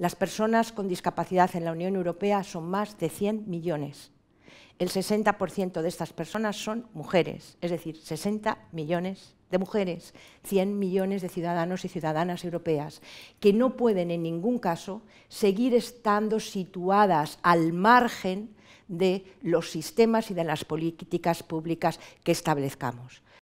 Las personas con discapacidad en la Unión Europea son más de 100 millones. El 60% de estas personas son mujeres, es decir, 60 millones de mujeres, 100 millones de ciudadanos y ciudadanas europeas, que no pueden en ningún caso seguir estando situadas al margen de los sistemas y de las políticas públicas que establezcamos.